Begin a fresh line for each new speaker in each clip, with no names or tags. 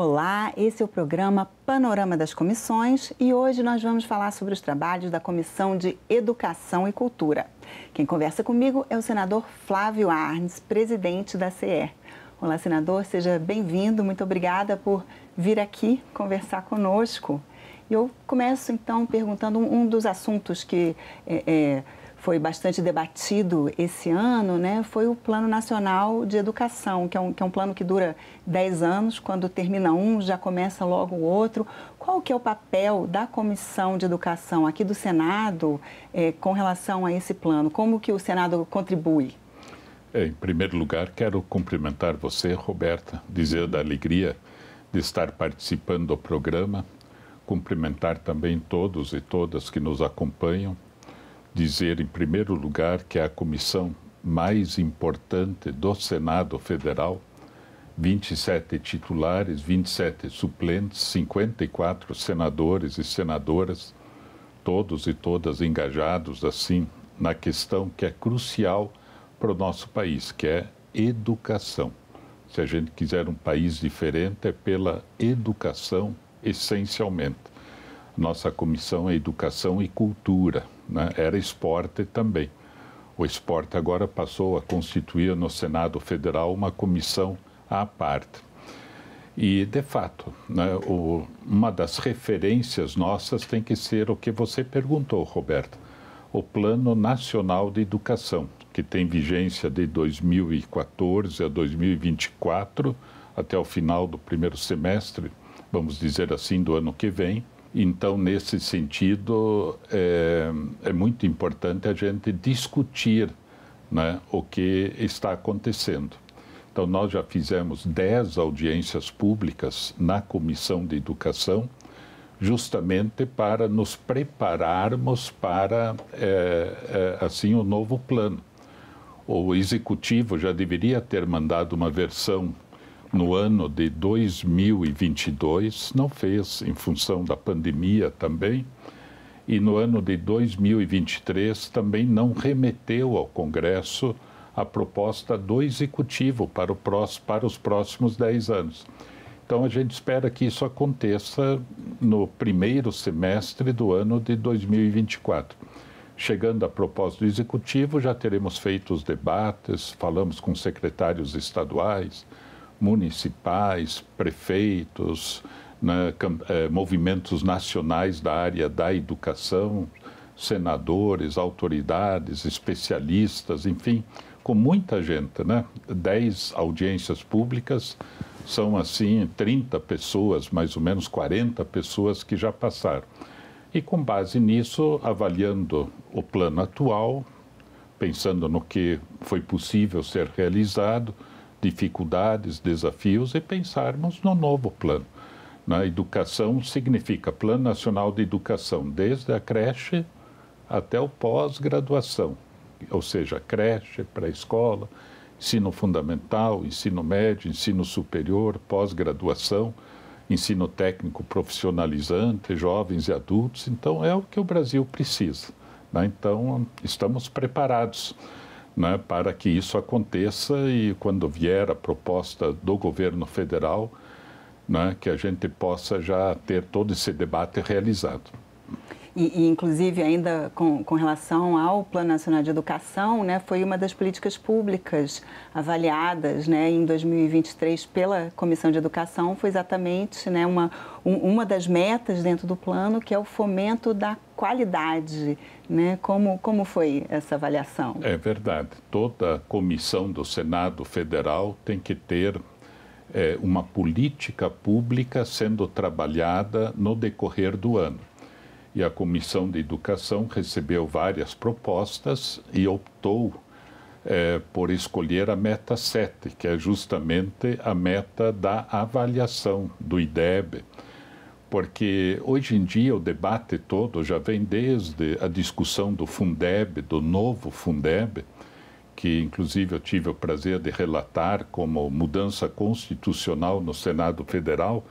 Olá, esse é o programa Panorama das Comissões e hoje nós vamos falar sobre os trabalhos da Comissão de Educação e Cultura. Quem conversa comigo é o senador Flávio Arnes, presidente da CE. Olá, senador, seja bem-vindo, muito obrigada por vir aqui conversar conosco. Eu começo então perguntando um dos assuntos que é, é, foi bastante debatido esse ano, né, foi o Plano Nacional de Educação, que é, um, que é um plano que dura 10 anos, quando termina um, já começa logo o outro. Qual que é o papel da Comissão de Educação aqui do Senado é, com relação a esse plano? Como que o Senado contribui?
É, em primeiro lugar, quero cumprimentar você, Roberta, dizer da alegria de estar participando do programa, cumprimentar também todos e todas que nos acompanham dizer, em primeiro lugar, que é a comissão mais importante do Senado Federal, 27 titulares, 27 suplentes, 54 senadores e senadoras, todos e todas engajados assim na questão que é crucial para o nosso país, que é educação. Se a gente quiser um país diferente, é pela educação, essencialmente. Nossa comissão é Educação e Cultura né? era esporte também. O esporte agora passou a constituir no Senado Federal uma comissão à parte. E, de fato, né, o, uma das referências nossas tem que ser o que você perguntou, Roberto: o Plano Nacional de Educação, que tem vigência de 2014 a 2024, até o final do primeiro semestre, vamos dizer assim, do ano que vem então, nesse sentido, é, é muito importante a gente discutir né, o que está acontecendo. Então, nós já fizemos 10 audiências públicas na Comissão de Educação, justamente para nos prepararmos para, é, é, assim, o novo plano. O Executivo já deveria ter mandado uma versão no ano de 2022, não fez em função da pandemia também, e no ano de 2023 também não remeteu ao Congresso a proposta do Executivo para, próximo, para os próximos 10 anos. Então, a gente espera que isso aconteça no primeiro semestre do ano de 2024. Chegando à proposta do Executivo, já teremos feito os debates, falamos com secretários estaduais, municipais, prefeitos, né, eh, movimentos nacionais da área da educação, senadores, autoridades, especialistas, enfim, com muita gente, né? Dez audiências públicas são assim 30 pessoas, mais ou menos 40 pessoas que já passaram. E com base nisso, avaliando o plano atual, pensando no que foi possível ser realizado, dificuldades, desafios e pensarmos no novo plano. Na né? educação significa Plano Nacional de Educação, desde a creche até o pós-graduação, ou seja, creche, pré-escola, ensino fundamental, ensino médio, ensino superior, pós-graduação, ensino técnico profissionalizante, jovens e adultos. Então, é o que o Brasil precisa. Né? Então, estamos preparados né, para que isso aconteça e quando vier a proposta do governo federal, né, que a gente possa já ter todo esse debate realizado.
E, e, inclusive ainda com, com, relação ao Plano Nacional de Educação, né, foi uma das políticas públicas avaliadas né, em 2023 pela Comissão de Educação, foi exatamente né, uma, um, uma das metas dentro do plano, que é o fomento da qualidade né? Como, como foi essa avaliação?
É verdade. Toda comissão do Senado Federal tem que ter é, uma política pública sendo trabalhada no decorrer do ano. E a Comissão de Educação recebeu várias propostas e optou é, por escolher a meta 7, que é justamente a meta da avaliação do IDEB porque hoje em dia o debate todo já vem desde a discussão do Fundeb, do novo Fundeb, que inclusive eu tive o prazer de relatar como mudança constitucional no Senado Federal,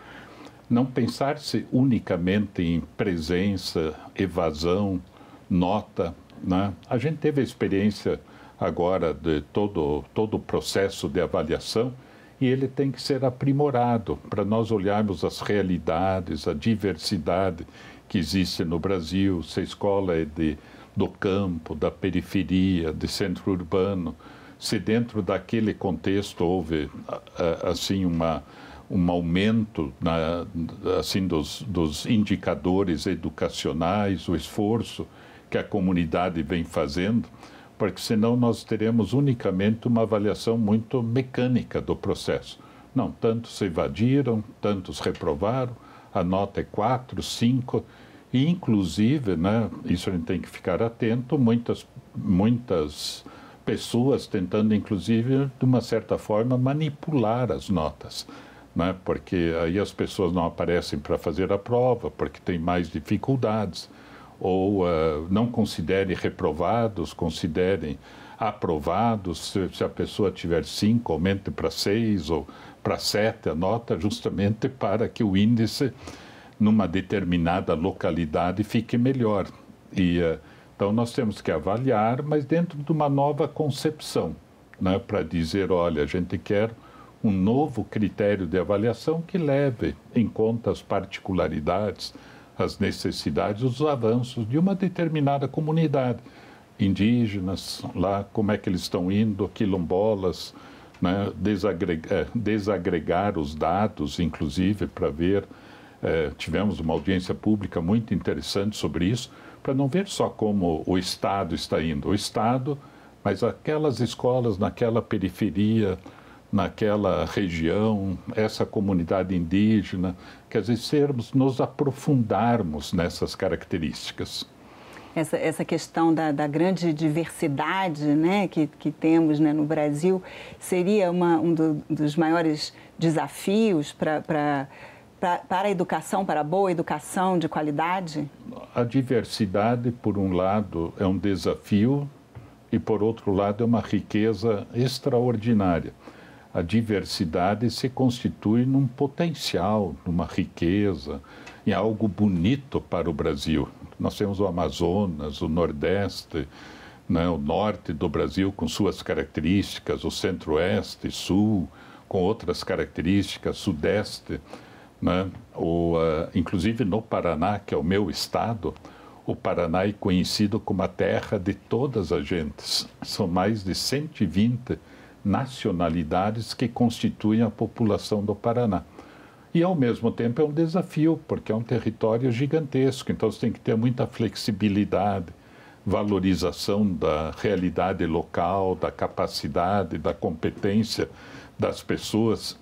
não pensar-se unicamente em presença, evasão, nota. Né? A gente teve a experiência agora de todo, todo o processo de avaliação e ele tem que ser aprimorado para nós olharmos as realidades, a diversidade que existe no Brasil, se a escola é de, do campo, da periferia, de centro urbano, se dentro daquele contexto houve assim uma um aumento na, assim dos, dos indicadores educacionais, o esforço que a comunidade vem fazendo, porque senão nós teremos unicamente uma avaliação muito mecânica do processo. Não, tantos evadiram, tantos reprovaram, a nota é 4, 5, e inclusive, né, isso a gente tem que ficar atento, muitas, muitas pessoas tentando, inclusive, de uma certa forma, manipular as notas. Né, porque aí as pessoas não aparecem para fazer a prova, porque tem mais dificuldades ou uh, não considere reprovados, considerem aprovados. Se, se a pessoa tiver cinco, aumente para seis ou para sete a nota, justamente para que o índice numa determinada localidade fique melhor. E uh, então nós temos que avaliar, mas dentro de uma nova concepção, né, para dizer, olha, a gente quer um novo critério de avaliação que leve em conta as particularidades as necessidades, os avanços de uma determinada comunidade. Indígenas, lá, como é que eles estão indo, quilombolas, né? desagregar, eh, desagregar os dados, inclusive, para ver. Eh, tivemos uma audiência pública muito interessante sobre isso, para não ver só como o Estado está indo. O Estado, mas aquelas escolas naquela periferia, naquela região, essa comunidade indígena, quer dizer, sermos, nos aprofundarmos nessas características.
Essa, essa questão da, da grande diversidade né, que, que temos né, no Brasil seria uma, um do, dos maiores desafios para para a educação, para a boa educação de qualidade?
A diversidade, por um lado, é um desafio e, por outro lado, é uma riqueza extraordinária a diversidade se constitui num potencial, numa riqueza, em algo bonito para o Brasil. Nós temos o Amazonas, o Nordeste, né, o Norte do Brasil com suas características, o Centro-Oeste, Sul com outras características, Sudeste, né, ou, uh, ah, inclusive no Paraná, que é o meu estado, o Paraná é conhecido como a terra de todas as gentes. São mais de 120 características nacionalidades que constituem a população do Paraná. E, ao mesmo tempo, é um desafio, porque é um território gigantesco, então você tem que ter muita flexibilidade, valorização da realidade local, da capacidade, da competência das pessoas.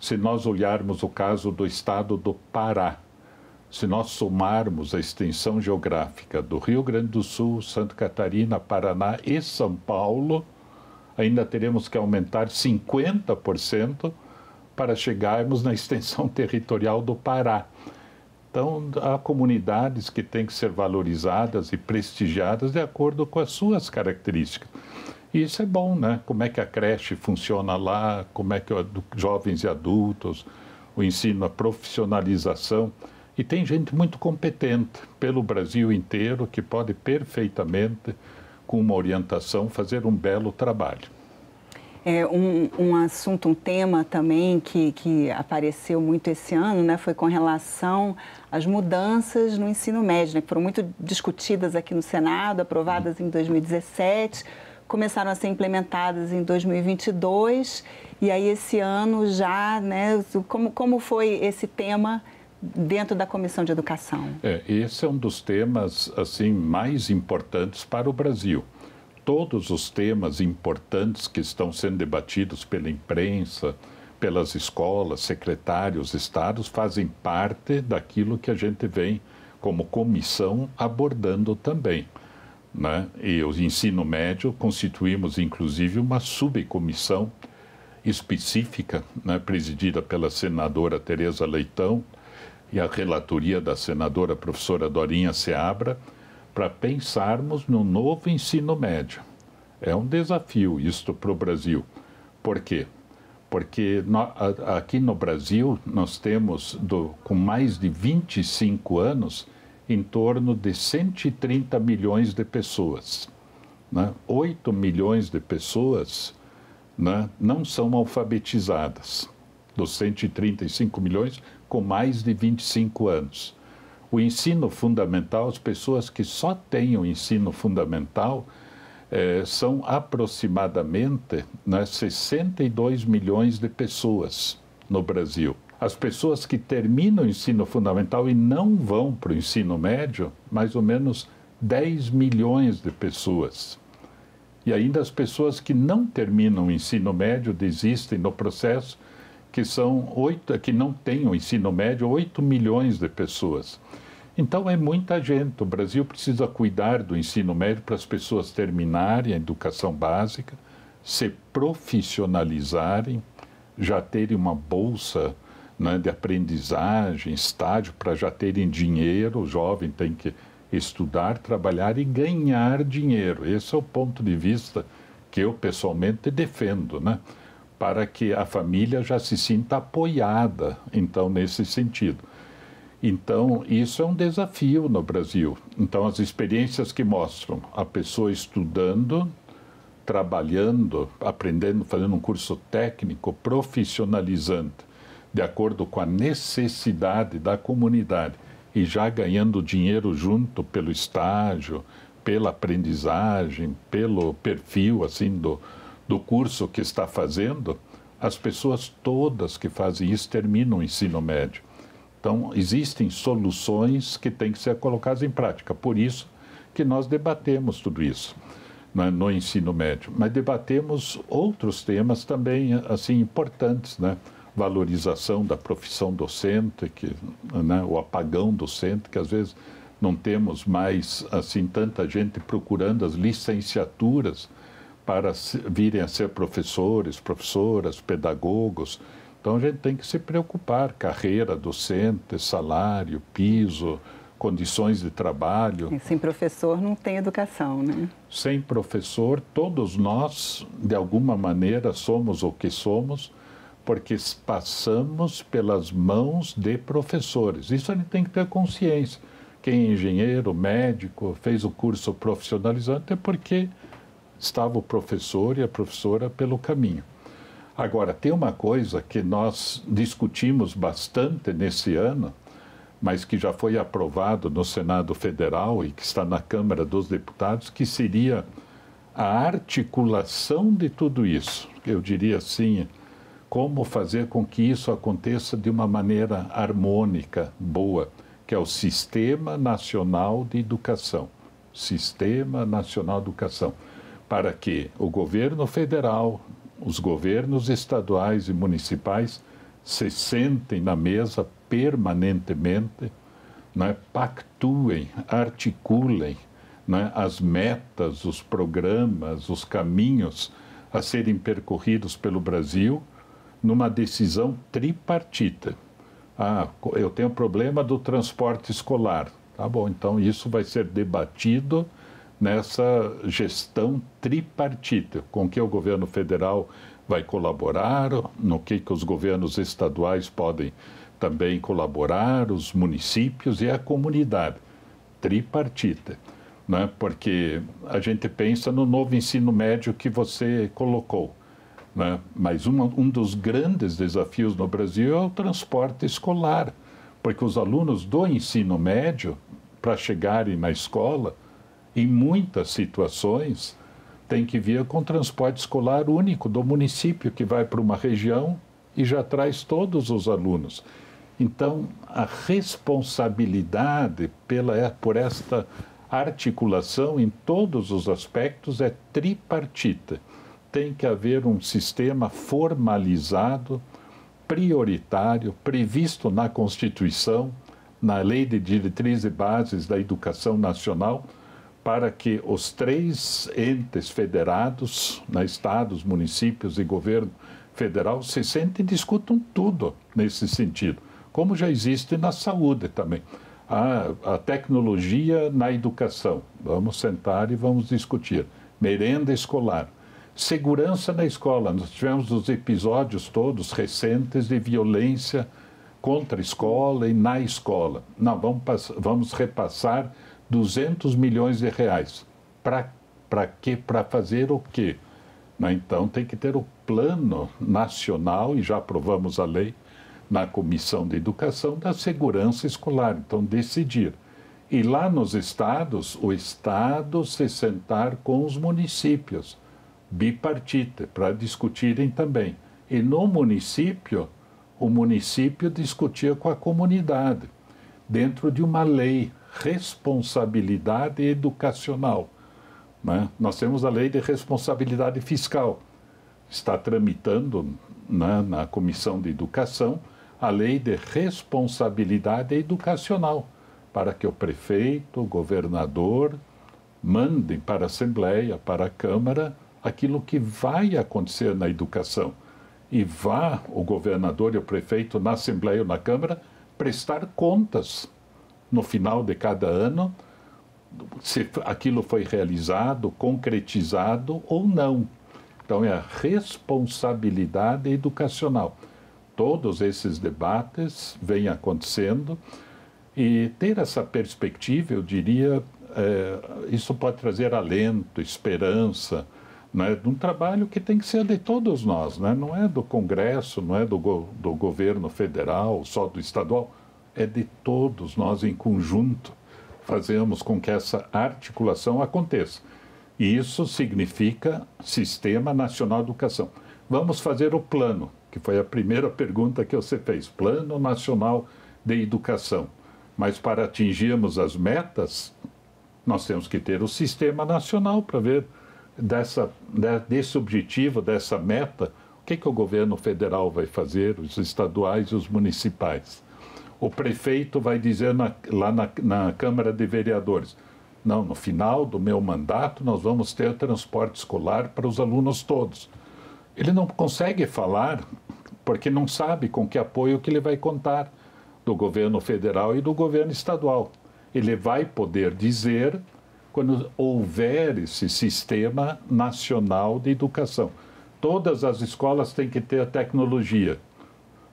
Se nós olharmos o caso do estado do Pará, se nós somarmos a extensão geográfica do Rio Grande do Sul, Santa Catarina, Paraná e São Paulo, ainda teremos que aumentar 50% para chegarmos na extensão territorial do Pará. Então, há comunidades que têm que ser valorizadas e prestigiadas de acordo com as suas características. E isso é bom, né? Como é que a creche funciona lá, como é que os jovens e adultos, o ensino, a profissionalização. E tem gente muito competente pelo Brasil inteiro que pode perfeitamente com uma orientação, fazer um belo trabalho.
É, um, um, assunto, um tema também que, que apareceu muito esse ano né, foi com relação às mudanças no ensino médio, né, que foram muito discutidas aqui no Senado, aprovadas em 2017, começaram a ser implementadas em 2022, e aí esse ano já, né, como, como foi esse tema dentro da Comissão de Educação.
É, esse é um dos temas assim mais importantes para o Brasil. Todos os temas importantes que estão sendo debatidos pela imprensa, pelas escolas, secretários, estados, fazem parte daquilo que a gente vem como comissão abordando também. Né? E o ensino médio constituímos inclusive uma subcomissão específica, né, presidida pela senadora Tereza Leitão, e a relatoria da senadora professora Dorinha Seabra para pensarmos no novo ensino médio. É um desafio isto para o Brasil. Por quê? Porque no, a, aqui no Brasil nós temos, do, com mais de 25 anos, em torno de 130 milhões de pessoas. Né? 8 milhões de pessoas né, não são alfabetizadas. Dos 135 milhões, com mais de 25 anos. O ensino fundamental, as pessoas que só têm o ensino fundamental eh, são aproximadamente né, 62 milhões de pessoas no Brasil. As pessoas que terminam o ensino fundamental e não vão para o ensino médio, mais ou menos 10 milhões de pessoas. E ainda as pessoas que não terminam o ensino médio desistem no processo que são oito que não têm o ensino médio, 8 milhões de pessoas. Então é muita gente. O Brasil precisa cuidar do ensino médio para as pessoas terminarem a educação básica, se profissionalizarem, já terem uma bolsa né, de aprendizagem, estágio para já terem dinheiro. O jovem tem que estudar, trabalhar e ganhar dinheiro. Esse é o ponto de vista que eu pessoalmente defendo, né? para que a família já se sinta apoiada, então, nesse sentido. Então, isso é um desafio no Brasil. Então, as experiências que mostram a pessoa estudando, trabalhando, aprendendo, fazendo um curso técnico, profissionalizando, de acordo com a necessidade da comunidade e já ganhando dinheiro junto pelo estágio, pela aprendizagem, pelo perfil assim do, do curso que está fazendo, as pessoas todas que fazem isso terminam o ensino médio. Então, existem soluções que têm que ser colocadas em prática. Por isso que nós debatemos tudo isso né, no ensino médio. Mas debatemos outros temas também assim importantes, né? Valorização da profissão docente, que, né, o apagão docente, que às vezes não temos mais assim tanta gente procurando as licenciaturas para virem a ser professores, professoras, pedagogos. Então a gente tem que se preocupar: carreira, docente, salário, piso, condições de trabalho.
E sem professor não tem educação, né?
Sem professor, todos nós, de alguma maneira, somos o que somos, porque passamos pelas mãos de professores. Isso a gente tem que ter consciência. Quem é engenheiro, médico, fez o curso profissionalizante é porque estava o professor e a professora pelo caminho. Agora, tem uma coisa que nós discutimos bastante nesse ano, mas que já foi aprovado no Senado Federal e que está na Câmara dos Deputados, que seria a articulação de tudo isso. Eu diria assim, como fazer com que isso aconteça de uma maneira harmônica, boa, que é o Sistema Nacional de Educação. Sistema Nacional de Educação para que o governo federal, os governos estaduais e municipais se sentem na mesa permanentemente, né, pactuem, articulem né, as metas, os programas, os caminhos a serem percorridos pelo Brasil numa decisão tripartita. Ah, eu tenho problema do transporte escolar. Tá bom, então isso vai ser debatido nessa gestão tripartita, com que o governo federal vai colaborar, no que, que os governos estaduais podem também colaborar, os municípios e a comunidade tripartita. Né? Porque a gente pensa no novo ensino médio que você colocou. Né? Mas uma, um dos grandes desafios no Brasil é o transporte escolar, porque os alunos do ensino médio, para chegarem na escola, em muitas situações, tem que vir com transporte escolar único do município, que vai para uma região e já traz todos os alunos. Então, a responsabilidade pela, é, por esta articulação em todos os aspectos é tripartita. Tem que haver um sistema formalizado, prioritário, previsto na Constituição, na Lei de Diretrizes e Bases da Educação Nacional, para que os três entes federados, né, estados, municípios e governo federal, se sentem e discutam tudo nesse sentido, como já existe na saúde também. A, a tecnologia na educação, vamos sentar e vamos discutir. Merenda escolar, segurança na escola. Nós tivemos os episódios todos recentes de violência contra a escola e na escola. Não, vamos, vamos repassar 200 milhões de reais. Para quê? Para fazer o quê? Né? Então tem que ter o plano nacional, e já aprovamos a lei na Comissão de Educação, da segurança escolar. Então, decidir. E lá nos estados, o estado se sentar com os municípios, bipartite, para discutirem também. E no município, o município discutia com a comunidade, dentro de uma lei responsabilidade educacional. Né? Nós temos a lei de responsabilidade fiscal. Está tramitando né, na Comissão de Educação a lei de responsabilidade educacional, para que o prefeito, o governador, mandem para a Assembleia, para a Câmara, aquilo que vai acontecer na educação. E vá o governador e o prefeito na Assembleia ou na Câmara prestar contas no final de cada ano, se aquilo foi realizado, concretizado ou não. Então, é a responsabilidade educacional. Todos esses debates vêm acontecendo e ter essa perspectiva, eu diria, é, isso pode trazer alento, esperança, né, de um trabalho que tem que ser de todos nós, né? não é do Congresso, não é do, go do governo federal, só do estadual, é de todos nós em conjunto fazemos com que essa articulação aconteça. E isso significa Sistema Nacional de Educação. Vamos fazer o plano, que foi a primeira pergunta que você fez, Plano Nacional de Educação. Mas para atingirmos as metas, nós temos que ter o Sistema Nacional para ver dessa, né, desse objetivo, dessa meta, o que, que o governo federal vai fazer, os estaduais e os municipais o prefeito vai dizer na, lá na, na Câmara de Vereadores: não, no final do meu mandato nós vamos ter transporte escolar para os alunos todos. Ele não consegue falar porque não sabe com que apoio que ele vai contar do governo federal e do governo estadual. Ele vai poder dizer quando houver esse sistema nacional de educação. Todas as escolas têm que ter a tecnologia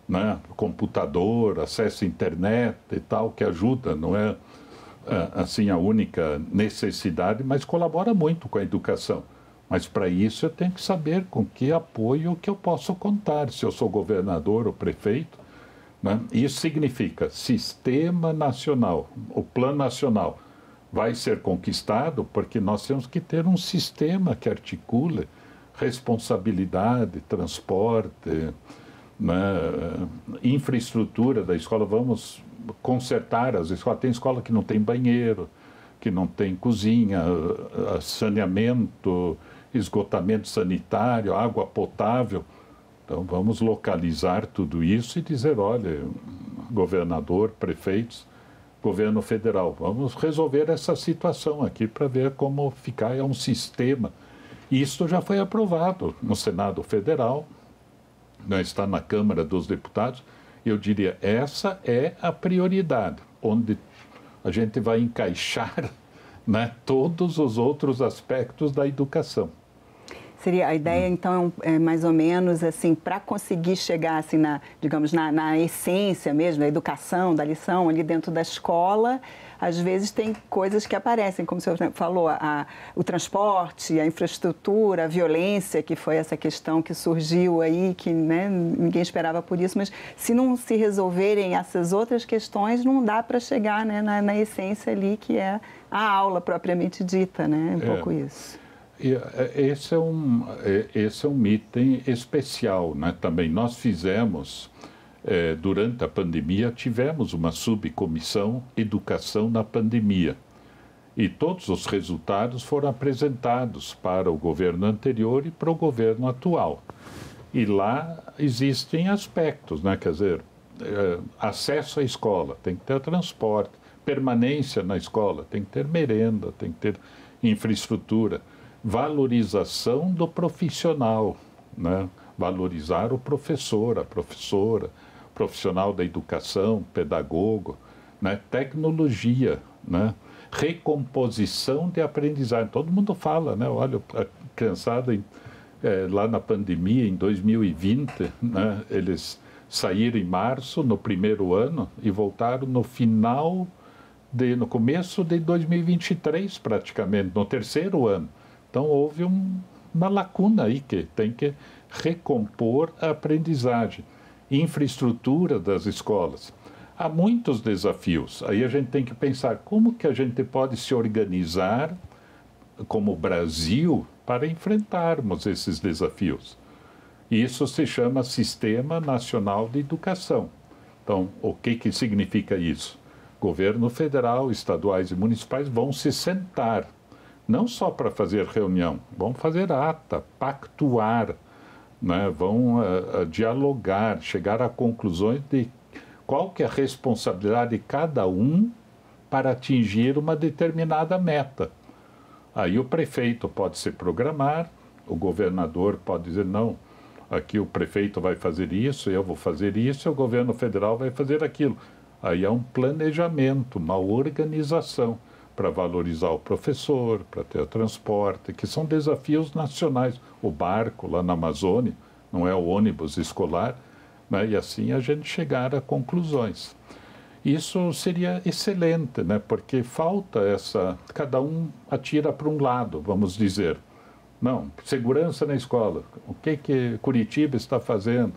né? computador, acesso à internet e tal, que ajuda, não é, é assim a única necessidade, mas colabora muito com a educação. Mas para isso eu tenho que saber com que apoio que eu posso contar, se eu sou governador ou prefeito. Né? Isso significa sistema nacional, o plano nacional vai ser conquistado porque nós temos que ter um sistema que articule responsabilidade, transporte, né, eh, infraestrutura da escola, vamos consertar as escolas. Tem escola que não tem banheiro, que não tem cozinha, eh, saneamento, esgotamento sanitário, água potável. Então vamos localizar tudo isso e dizer, olha, governador, prefeitos, governo federal, vamos resolver essa situação aqui para ver como ficar é um sistema. Isso já foi aprovado no Senado Federal, né, está na Câmara dos Deputados, eu diria, essa é a prioridade, onde a gente vai encaixar né, todos os outros aspectos da educação.
Seria a ideia, hum. então, é, é mais ou menos assim, para conseguir chegar assim na, digamos, na, na essência mesmo, da educação, da lição ali dentro da escola, às vezes tem coisas que aparecem, como o senhor falou, a, o transporte, a infraestrutura, a violência, que foi essa questão que surgiu aí, que né, ninguém esperava por isso, mas se não se resolverem essas outras questões, não dá para chegar né, na, na, essência ali, que é a aula propriamente dita, né? Um é. pouco isso.
É, esse é um, é, esse é um item especial. Né? Também nós fizemos, é, durante a pandemia, tivemos uma subcomissão Educação na Pandemia. E todos os resultados foram apresentados para o governo anterior e para o governo atual. E lá existem aspectos, né? quer dizer, acesso à escola, tem que ter transporte, permanência na escola, tem que ter merenda, tem que ter infraestrutura valorização do profissional, né? valorizar o professor, a professora, profissional da educação, pedagogo, né? tecnologia, né? recomposição de aprendizagem. Todo mundo fala, né? olha, a criançada é, lá na pandemia, em 2020, né? eles saíram em março, no primeiro ano, e voltaram no final, de, no começo de 2023, praticamente, no terceiro ano. Então, houve um, uma lacuna aí que tem que recompor a aprendizagem, infraestrutura das escolas. Há muitos desafios. Aí a gente tem que pensar como que a gente pode se organizar como Brasil para enfrentarmos esses desafios. Isso se chama Sistema Nacional de Educação. Então, o que, que significa isso? Governo federal, estaduais e municipais vão se sentar não só para fazer reunião, vão fazer ata, pactuar, né? vão eh, eh, dialogar, chegar a conclusões de qual que é a responsabilidade de cada um para atingir uma determinada meta. Aí o prefeito pode se programar, o governador pode dizer não, aqui o prefeito vai fazer isso, eu vou fazer isso, o governo federal vai fazer aquilo. Aí é um planejamento, uma organização para valorizar o professor, para ter o transporte, que são desafios nacionais. O barco lá na Amazônia, não é o ônibus escolar, né? e assim a gente chegar a conclusões. Isso seria excelente, né? porque falta essa. Cada um atira para um lado, vamos dizer. Não, segurança na escola. O que, que Curitiba está fazendo?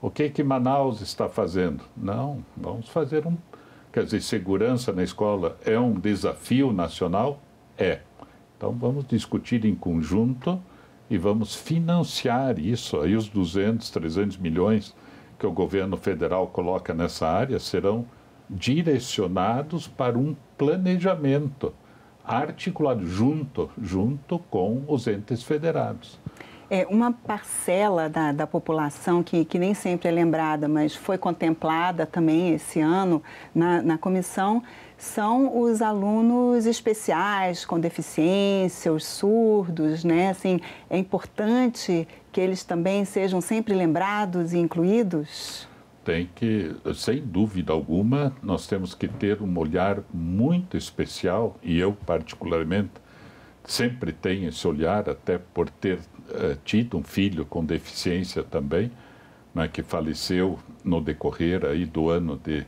O que, que Manaus está fazendo? Não, vamos fazer um Quer dizer, segurança na escola é um desafio nacional? É. Então vamos discutir em conjunto e vamos financiar isso. Aí os 200, 300 milhões que o governo federal coloca nessa área serão direcionados para um planejamento articulado junto, junto com os entes federados.
É, uma parcela da, da população que, que nem sempre é lembrada, mas foi contemplada também esse ano na, na comissão, são os alunos especiais, com deficiência, os surdos, né? Assim, é importante que eles também sejam sempre lembrados e incluídos?
Tem que, sem dúvida alguma, nós temos que ter um olhar muito especial, e eu particularmente sempre tenho esse olhar, até por ter eh, tido um filho com deficiência também, né, que faleceu no decorrer aí do ano de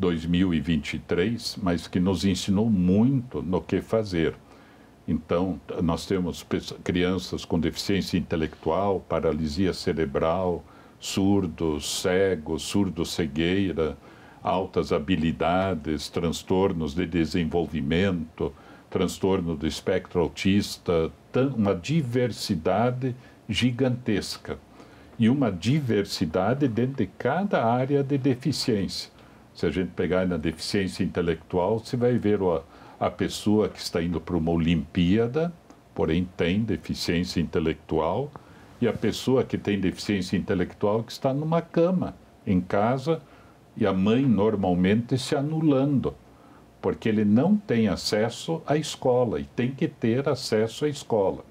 2023, mas que nos ensinou muito no que fazer. Então, nós temos crianças com deficiência intelectual, paralisia cerebral, surdos, cegos, surdo-cegueira, altas habilidades, transtornos de desenvolvimento, transtorno do espectro autista, uma diversidade gigantesca e uma diversidade dentro de cada área de deficiência. Se a gente pegar na deficiência intelectual, você vai ver a, a pessoa que está indo para uma Olimpíada, porém tem deficiência intelectual, e a pessoa que tem deficiência intelectual que está numa cama em casa e a mãe normalmente se anulando porque ele não tem acesso à escola e tem que ter acesso à escola.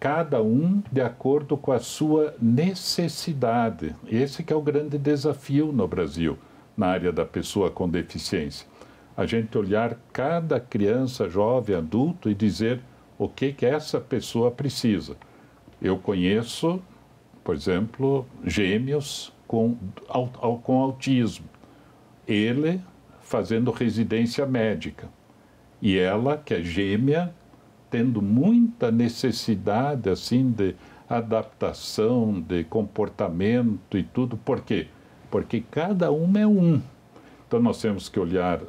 Cada um de acordo com a sua necessidade. Esse que é o grande desafio no Brasil, na área da pessoa com deficiência. A gente olhar cada criança, jovem, adulto e dizer o que, que essa pessoa precisa. Eu conheço, por exemplo, gêmeos com, com autismo. Ele fazendo residência médica. E ela, que é gêmea, tendo muita necessidade assim de adaptação, de comportamento e tudo. Por quê? Porque cada uma é um. Então nós temos que olhar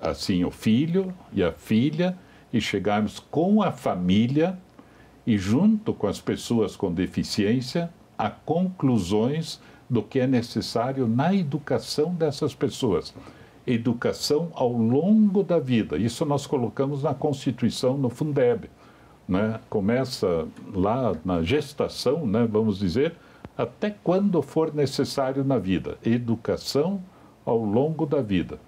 assim o filho e a filha e chegarmos com a família e junto com as pessoas com deficiência a conclusões do que é necessário na educação dessas pessoas educação ao longo da vida. Isso nós colocamos na Constituição, no Fundeb. Né? Começa lá na gestação, né, vamos dizer, até quando for necessário na vida. Educação ao longo da vida.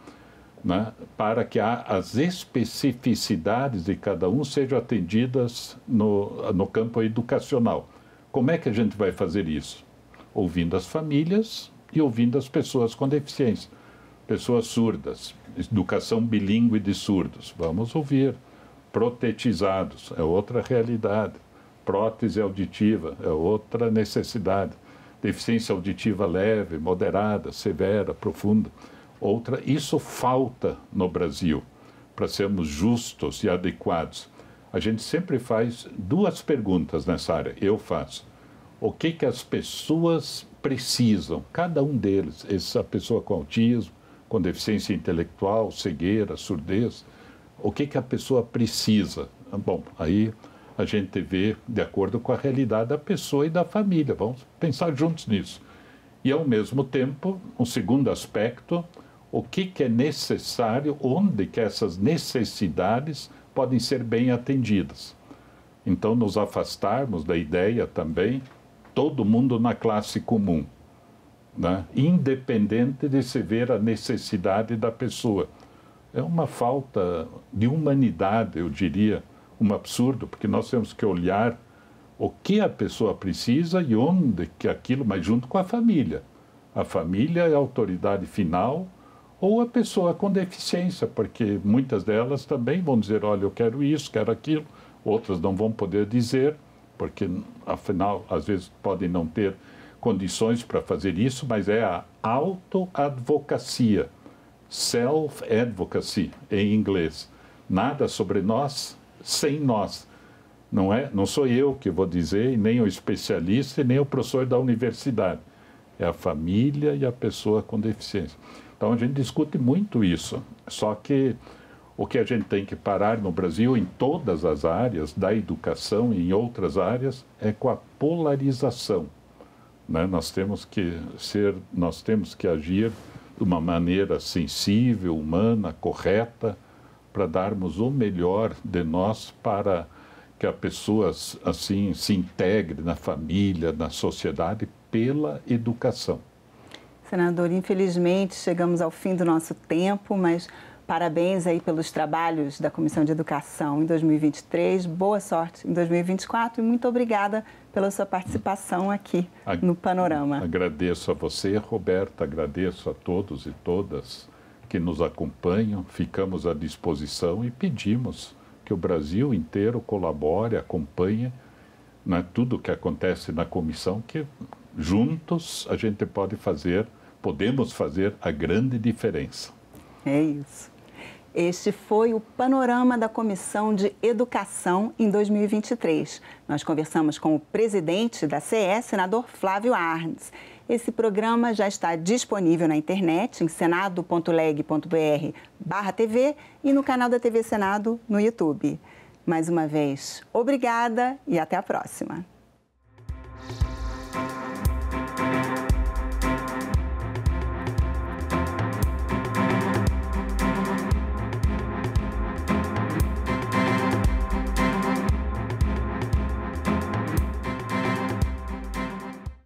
Né, para que as especificidades de cada um sejam atendidas no, no campo educacional. Como é que a gente vai fazer isso? Ouvindo as famílias e ouvindo as pessoas com deficiência pessoas surdas, educação bilíngue de surdos. Vamos ouvir. Protetizados é outra realidade. Prótese auditiva é outra necessidade. Deficiência auditiva leve, moderada, severa, profunda. Outra, isso falta no Brasil, para sermos justos e adequados. A gente sempre faz duas perguntas nessa área. Eu faço. O que, que as pessoas precisam, cada um deles, essa pessoa com autismo, com deficiência intelectual, cegueira, surdez, o que, que a pessoa precisa? Ah, bom, aí a gente vê de acordo com a realidade da pessoa e da família. Vamos pensar juntos nisso. E, ao mesmo tempo, um segundo aspecto, o que, que é necessário, onde que essas necessidades podem ser bem atendidas. Então, nos afastarmos da ideia também, todo mundo na classe comum né? independente de se ver a necessidade da pessoa. É uma falta de humanidade, eu diria, um absurdo, porque nós temos que olhar o que a pessoa precisa e onde que aquilo, mas junto com a família. A família é a autoridade final ou a pessoa com deficiência, porque muitas delas também vão dizer, olha, eu quero isso, quero aquilo, outras não vão poder dizer, porque afinal, às vezes podem não ter condições para fazer isso, mas é a autoadvocacia, self-advocacy em inglês. Nada sobre nós sem nós. Não é, não sou eu que vou dizer, nem o especialista, nem o professor da universidade. É a família e a pessoa com deficiência. Então a gente discute muito isso. Só que o que a gente tem que parar no Brasil, em todas as áreas, da educação e em outras áreas, é com a polarização. Né? Nós temos que ser, nós temos que agir de uma maneira sensível, humana, correta, para darmos o melhor de nós para que a pessoa assim se integre na família, na sociedade pela educação.
Senador, infelizmente chegamos ao fim do nosso tempo, mas Parabéns aí pelos trabalhos da Comissão de Educação em 2023. Boa sorte em 2024 e muito obrigada pela sua participação aqui
no Panorama. Agradeço a você, Roberta, agradeço a todos e todas que nos acompanham. Ficamos à disposição e pedimos que o Brasil inteiro colabore, acompanhe né, tudo o que acontece na comissão, que juntos a gente pode fazer, podemos fazer a grande diferença.
É isso. Este foi o panorama da Comissão de Educação em 2023. Nós conversamos com o presidente da CE, senador Flávio Arnes. Esse programa já está disponível na internet, em senado.leg.br TV e no canal da TV Senado no YouTube. Mais uma vez, obrigada e até a próxima.